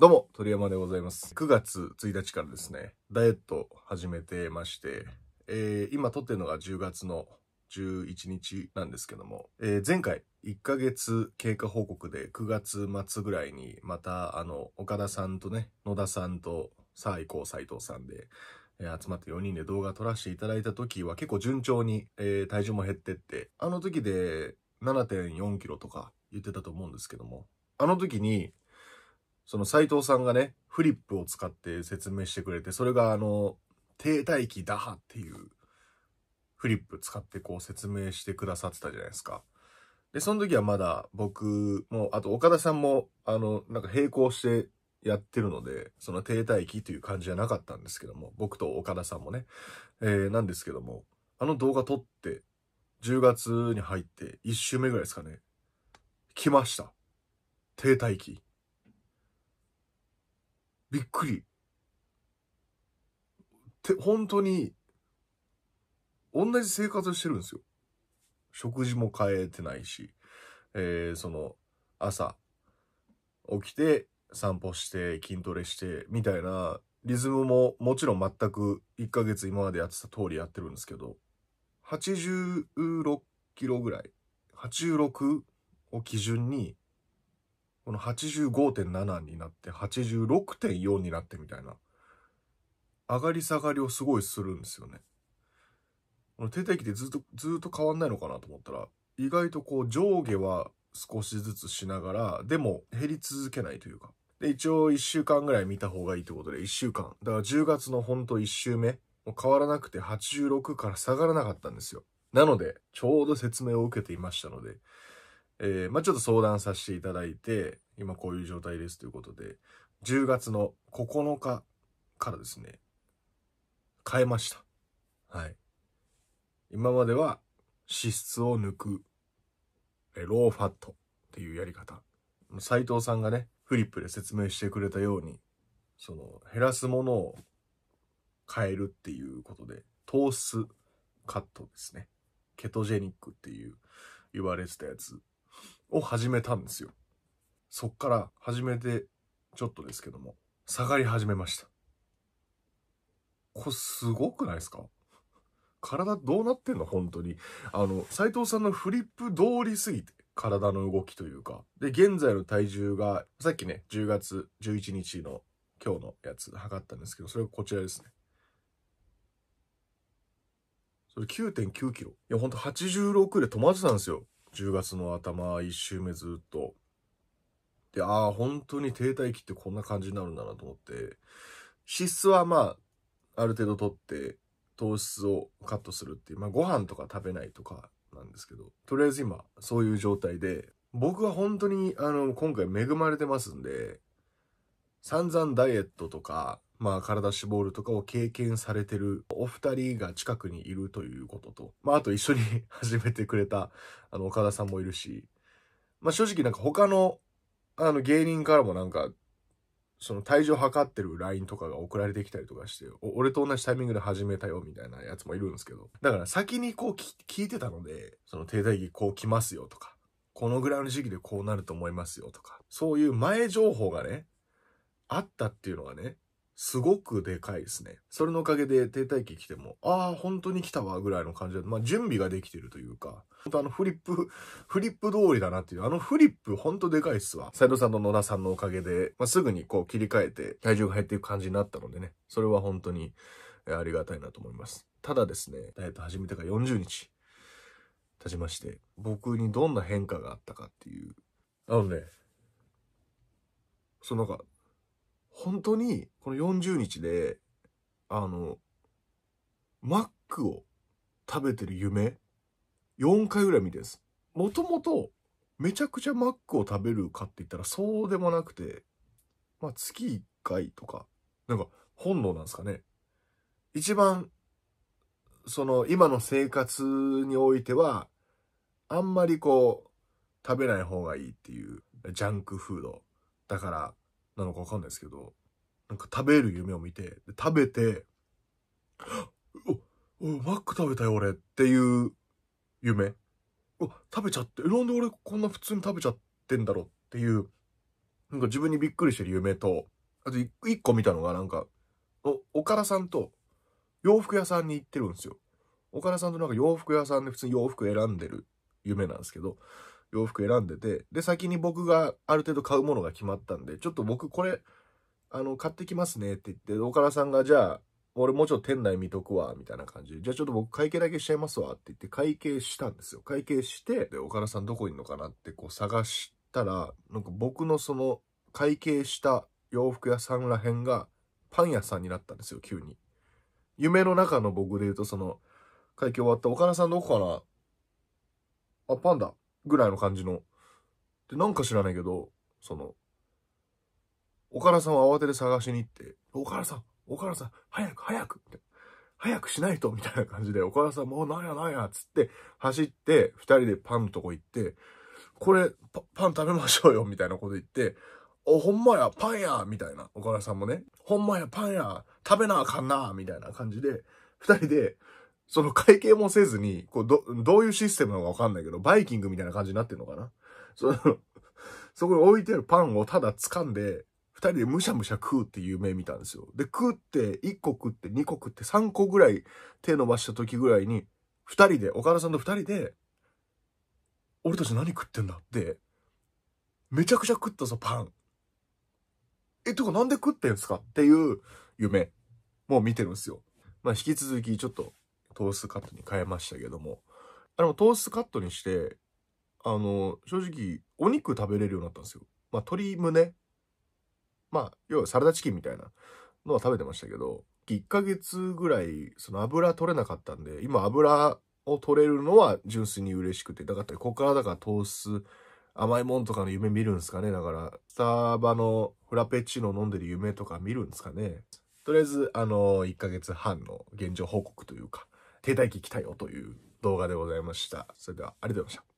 どうも、鳥山でございます。9月1日からですね、ダイエット始めてまして、えー、今撮ってるのが10月の11日なんですけども、えー、前回1ヶ月経過報告で9月末ぐらいにまたあの岡田さんとね野田さんとこう、斎藤さんで、集まって4人で動画撮らせていただいた時は結構順調に、えー、体重も減ってってあの時で7.4キロとか言ってたと思うんですけどもあの時にその斎藤さんがね、フリップを使って説明してくれて、それがあの、停滞期打破っていうフリップ使ってこう説明してくださってたじゃないですか。で、その時はまだ僕も、あと岡田さんも、あの、なんか並行してやってるので、その停滞期という感じじゃなかったんですけども、僕と岡田さんもね、えー、なんですけども、あの動画撮って、10月に入って1週目ぐらいですかね、来ました。停滞期。びっくり。て、本当に、同じ生活してるんですよ。食事も変えてないし、えー、その、朝、起きて、散歩して、筋トレして、みたいな、リズムももちろん全く1ヶ月今までやってた通りやってるんですけど、86キロぐらい、86を基準に、この85.7になって86.4になってみたいな上がり下がりをすごいするんですよね。このきてずっとずっと変わんないのかなと思ったら意外とこう上下は少しずつしながらでも減り続けないというかで一応1週間ぐらい見た方がいいってことで1週間だから10月のほんと1週目もう変わらなくて86から下がらなかったんですよなのでちょうど説明を受けていましたのでえー、まあ、ちょっと相談させていただいて、今こういう状態ですということで、10月の9日からですね、変えました。はい。今までは脂質を抜く、えローファットっていうやり方。斎藤さんがね、フリップで説明してくれたように、その、減らすものを変えるっていうことで、糖質カットですね。ケトジェニックっていう言われてたやつを始めたんですよ。そっから始めてちょっとですけども、下がり始めました。これすごくないですか体どうなってんの本当に。あの、斎藤さんのフリップ通りすぎて、体の動きというか。で、現在の体重が、さっきね、10月11日の今日のやつ測ったんですけど、それがこちらですね。それ9.9キロ。いや、ほんと86で止まってたんですよ。10月の頭1週目ずっと。で、ああ、本当に停滞期ってこんな感じになるんだなと思って、脂質はまあ、ある程度取って、糖質をカットするっていう、まあご飯とか食べないとかなんですけど、とりあえず今、そういう状態で、僕は本当に、あの、今回恵まれてますんで、散々ダイエットとか、まあ、体絞るとかを経験されてるお二人が近くにいるということと、まあ、あと一緒に 始めてくれた、あの、岡田さんもいるし、まあ、正直なんか他の、あの、芸人からもなんか、その体重を測ってる LINE とかが送られてきたりとかして、俺と同じタイミングで始めたよみたいなやつもいるんですけど、だから先にこう聞いてたので、その停滞期こう来ますよとか、このぐらいの時期でこうなると思いますよとか、そういう前情報がね、あったっていうのがね、すごくでかいですね。それのおかげで停滞期来ても、ああ、本当に来たわ、ぐらいの感じで、まあ、準備ができてるというか、本当あのフリップ、フリップ通りだなっていう、あのフリップ本当でかいっすわ。斉藤さんと野田さんのおかげで、まあ、すぐにこう切り替えて体重が減っていく感じになったのでね、それは本当にありがたいなと思います。ただですね、ダイエット始めてから40日経ちまして、僕にどんな変化があったかっていう。あのね、そのなんか、本当に、この40日で、あの、マックを食べてる夢、4回ぐらい見てるんです。もともと、めちゃくちゃマックを食べるかって言ったらそうでもなくて、まあ月1回とか、なんか本能なんですかね。一番、その今の生活においては、あんまりこう、食べない方がいいっていう、ジャンクフード。だから、なのかわかんないですけど、なんか食べる夢を見て、食べて、お、お、マック食べたよ俺っていう夢。お、食べちゃって、なんで俺こんな普通に食べちゃってんだろうっていう、なんか自分にびっくりしてる夢と、あと一個見たのがなんか、お、おからさんと洋服屋さんに行ってるんですよ。おからさんとなんか洋服屋さんで普通に洋服選んでる夢なんですけど、洋服選んでて、で、先に僕がある程度買うものが決まったんで、ちょっと僕これ、あの、買ってきますねって言って、岡田さんが、じゃあ、俺もうちょっと店内見とくわ、みたいな感じで、じゃあちょっと僕会計だけしちゃいますわって言って会計したんですよ。会計して、で、岡田さんどこいんのかなってこう探したら、なんか僕のその会計した洋服屋さんらへんがパン屋さんになったんですよ、急に。夢の中の僕で言うとその、会計終わった岡田さんどこかなあ、パンだ。ぐらいの感じの。で、なんか知らないけど、その、岡田さんは慌てて探しに行って、岡田さん、岡田さん、早く早くって、早くしないとみたいな感じで、岡田さんもうなんやなんやっつって、走って、二人でパンのとこ行って、これパ、パン食べましょうよみたいなこと言って、お、ほんまや、パンやみたいな、岡田さんもね、ほんまや、パンや、食べなあかんなみたいな感じで、二人で、その会計もせずに、こう、ど、どういうシステムなのかわかんないけど、バイキングみたいな感じになってるのかなその、そこに置いてあるパンをただ掴んで、二人でむしゃむしゃ食うっていう夢見たんですよ。で、食って、一個食って、二個食って、三個ぐらい手伸ばした時ぐらいに、二人で、岡田さんと二人で、俺たち何食ってんだって、めちゃくちゃ食ったぞ、パン。え、とかなんで食ってんすかっていう夢もう見てるんですよ。まあ、引き続きちょっとトースカットに変えましたけども。あの、トースカットにして、あの、正直、お肉食べれるようになったんですよ。まあ、鶏胸。まあ、要はサラダチキンみたいなのは食べてましたけど、1ヶ月ぐらい、その油取れなかったんで、今油を取れるのは純粋に嬉しくて、だから、ここからだからトース、甘いもんとかの夢見るんすかねだから、スタバのフラペチーノ飲んでる夢とか見るんですかねとりあえず、あの、1ヶ月半の現状報告というか、停滞期来たよという動画でございました。それではありがとうございました。